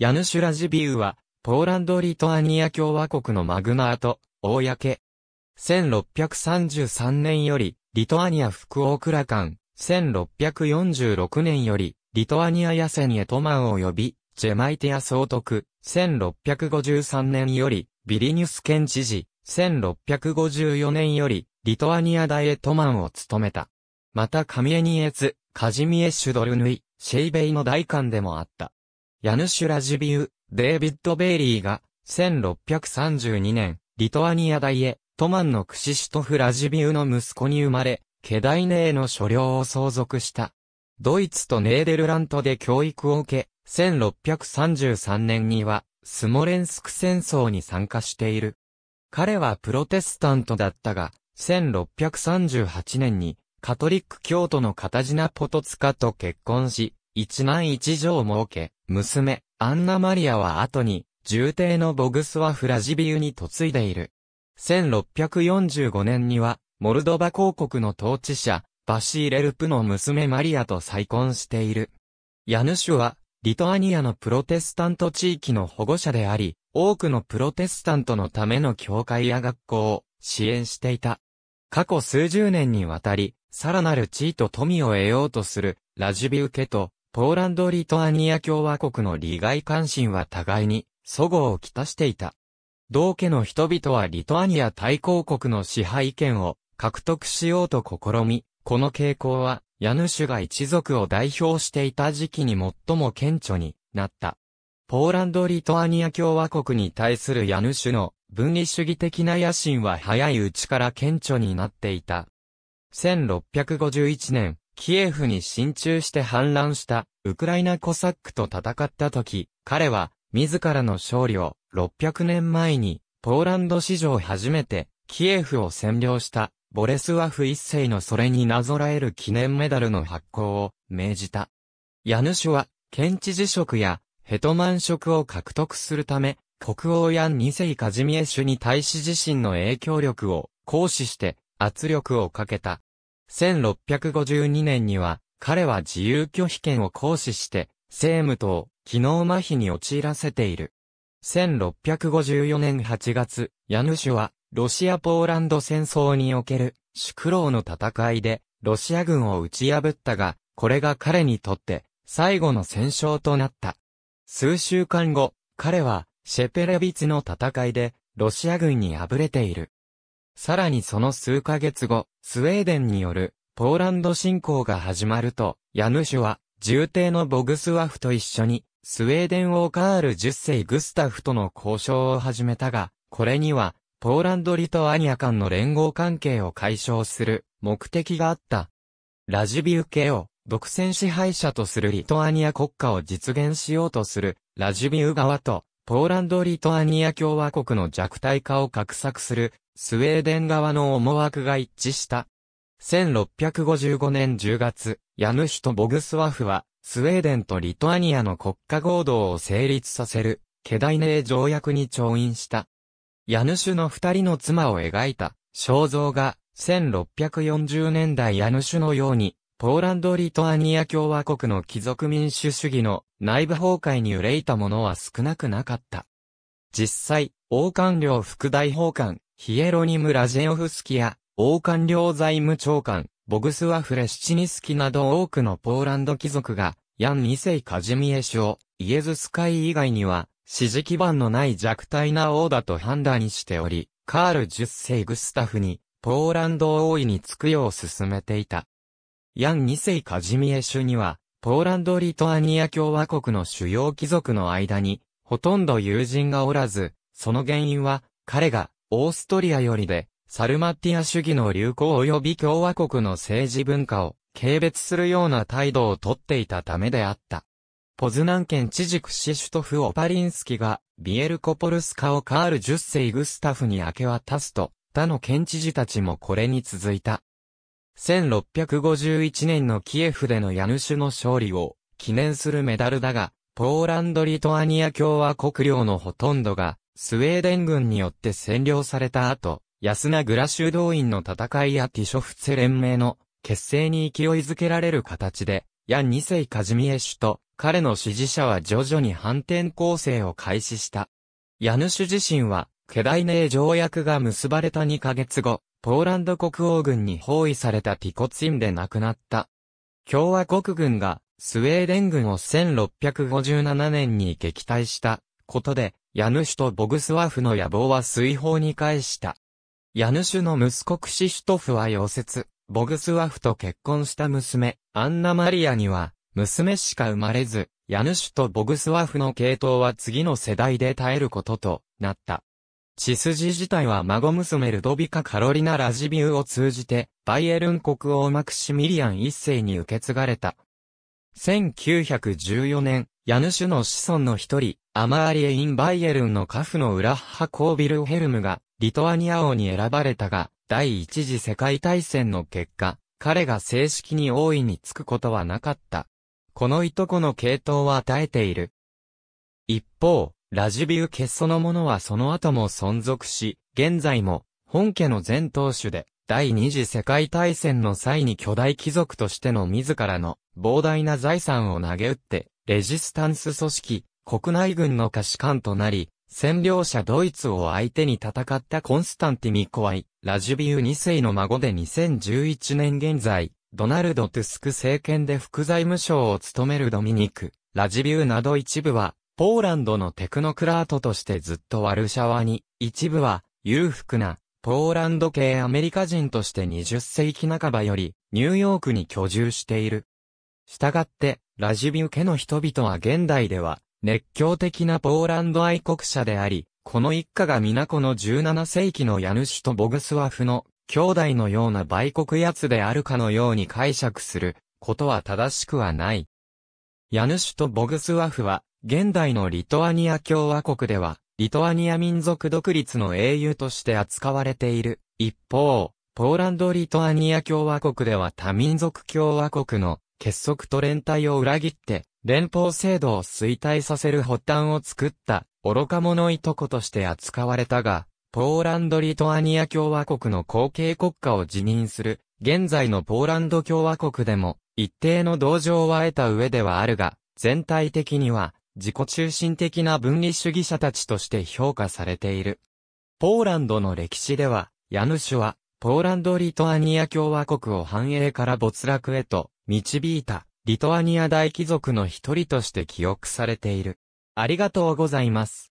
ヤヌシュラジビウは、ポーランド・リトアニア共和国のマグナート、公。1633年より、リトアニア副王倉官、1646年より、リトアニア野戦へトマンを呼び、ジェマイティア総督、1653年より、ビリニュス県知事、1654年より、リトアニア大エトマンを務めた。またカミエニエツ、カジミエシュドルヌイ、シェイベイの大官でもあった。ヤヌシュラ・ジュビウ、デイビッド・ベイリーが、1632年、リトアニア大へ、トマンのクシシュトフ・ラジビウの息子に生まれ、ケダイネーの所領を相続した。ドイツとネーデルラントで教育を受け、1633年には、スモレンスク戦争に参加している。彼はプロテスタントだったが、1638年に、カトリック教徒のカタジナ・ポトツカと結婚し、一男一女を設け、娘、アンナ・マリアは後に、重帝のボグスワフ・ラジビウに嫁いでいる。1645年には、モルドバ公国の統治者、バシーレルプの娘マリアと再婚している。ヤヌシュは、リトアニアのプロテスタント地域の保護者であり、多くのプロテスタントのための教会や学校を支援していた。過去数十年にわたり、さらなる地位と富を得ようとする、ラジビウ家と、ポーランド・リトアニア共和国の利害関心は互いに、祖語をきたしていた。同家の人々はリトアニア大公国の支配権を獲得しようと試み、この傾向は、家主が一族を代表していた時期に最も顕著になった。ポーランド・リトアニア共和国に対する家主の分離主義的な野心は早いうちから顕著になっていた。1651年、キエフに進駐して反乱したウクライナコサックと戦った時、彼は自らの勝利を600年前にポーランド史上初めてキエフを占領したボレスワフ一世のそれになぞらえる記念メダルの発行を命じた。ヤヌシュは県知事職やヘトマン職を獲得するため、国王や二世カジミエシュに対し自身の影響力を行使して圧力をかけた。1652年には、彼は自由拒否権を行使して、政務等、機能麻痺に陥らせている。1654年8月、ヤヌシュは、ロシア・ポーランド戦争における、宿老の戦いで、ロシア軍を打ち破ったが、これが彼にとって、最後の戦勝となった。数週間後、彼は、シェペレビツの戦いで、ロシア軍に敗れている。さらにその数ヶ月後、スウェーデンによるポーランド侵攻が始まると、ヤヌシュは重帝のボグスワフと一緒にスウェーデン王カール10世グスタフとの交渉を始めたが、これにはポーランド・リトアニア間の連合関係を解消する目的があった。ラジビウケを独占支配者とするリトアニア国家を実現しようとするラジビウ側とポーランド・リトアニア共和国の弱体化を画策するスウェーデン側の思惑が一致した。1655年10月、ヤヌシュとボグスワフは、スウェーデンとリトアニアの国家合同を成立させる、ケダイネー条約に調印した。ヤヌシュの二人の妻を描いた肖像が、1640年代ヤヌシュのように、ポーランド・リトアニア共和国の貴族民主主義の内部崩壊に憂いたものは少なくなかった。実際、王官僚副大法官、ヒエロニム・ラジェオフスキや、王官僚財務長官、ボグスワフ・レシチニスキなど多くのポーランド貴族が、ヤン二世カジミエ賞、イエズス会以外には、支持基盤のない弱体な王だと判断しており、カール十世グスタフに、ポーランド王位に就くよう進めていた。ヤン二世カジミエシュには、ポーランド・リトアニア共和国の主要貴族の間に、ほとんど友人がおらず、その原因は、彼がオーストリアよりで、サルマッティア主義の流行及び共和国の政治文化を軽蔑するような態度をとっていたためであった。ポズナン県知事クシシュトフ・オパリンスキが、ビエルコポルスカをカールジュッセイ・グスタフに明け渡すと、他の県知事たちもこれに続いた。1651年のキエフでのヤヌシュの勝利を記念するメダルだが、ポーランド・リトアニア共和国領のほとんどがスウェーデン軍によって占領された後、安名ラ修道院の戦いやティショフツェ連盟の結成に勢いづけられる形で、ヤン2世カジミエシュと彼の支持者は徐々に反転攻勢を開始した。ヤヌシュ自身は、ケダイネー条約が結ばれた2ヶ月後、ポーランド国王軍に包囲されたティコツインで亡くなった。共和国軍がスウェーデン軍を1657年に撃退したことで、家主とボグスワフの野望は水泡に返した。家主の息子クシシュトフは溶接、ボグスワフと結婚した娘、アンナマリアには、娘しか生まれず、家主とボグスワフの系統は次の世代で耐えることとなった。血筋自体は孫娘ルドビカ・カロリナ・ラジビウを通じて、バイエルン国王マクシミリアン一世に受け継がれた。1914年、家主の子孫の一人、アマーリエ・イン・バイエルンのカフのウラッハ・コービル・ヘルムが、リトアニア王に選ばれたが、第一次世界大戦の結果、彼が正式に王位に就くことはなかった。このいとこの系統は与えている。一方、ラジビウ家そのものはその後も存続し、現在も、本家の前当主で、第二次世界大戦の際に巨大貴族としての自らの膨大な財産を投げ打って、レジスタンス組織、国内軍の可視官となり、占領者ドイツを相手に戦ったコンスタンティミコワイ、ラジュビウ2世の孫で2011年現在、ドナルド・トゥスク政権で副財務省を務めるドミニク、ラジビウなど一部は、ポーランドのテクノクラートとしてずっとワルシャワに、一部は、裕福な、ポーランド系アメリカ人として20世紀半ばより、ニューヨークに居住している。したがって、ラジビウ家の人々は現代では、熱狂的なポーランド愛国者であり、この一家が皆この17世紀の家主とボグスワフの兄弟のような売国奴であるかのように解釈することは正しくはない。家主とボグスワフは、現代のリトアニア共和国では、リトアニア民族独立の英雄として扱われている。一方、ポーランド・リトアニア共和国では多民族共和国の結束と連帯を裏切って、連邦制度を衰退させる発端を作った、愚か者いとことして扱われたが、ポーランド・リトアニア共和国の後継国家を辞任する、現在のポーランド共和国でも、一定の同情は得た上ではあるが、全体的には、自己中心的な分離主義者たちとして評価されている。ポーランドの歴史では、ヤヌシュは、ポーランド・リトアニア共和国を繁栄から没落へと導いた、リトアニア大貴族の一人として記憶されている。ありがとうございます。